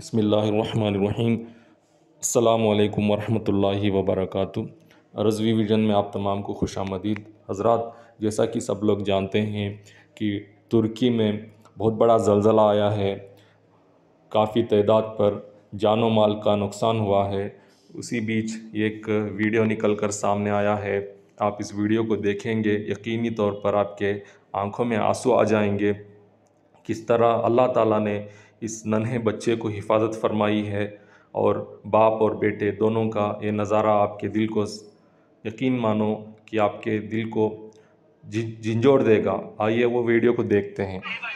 बसमीम् अल्लाम वरहमल वबरक रजवी विजन में आप तमाम को खुश आमदीद हजरा जैसा कि सब लोग जानते हैं कि तुर्की में बहुत बड़ा जलज़ला आया है काफ़ी तदाद पर जानो माल का नुकसान हुआ है उसी बीच एक वीडियो निकल कर सामने आया है आप इस वीडियो को देखेंगे यकीनी तौर पर आपके आँखों में आंसू आ जाएंगे किस तरह अल्लाह ताला ने इस नन्हे बच्चे को हिफाजत फरमाई है और बाप और बेटे दोनों का ये नज़ारा आपके दिल को यकीन मानो कि आपके दिल को झिझोड़ देगा आइए वो वीडियो को देखते हैं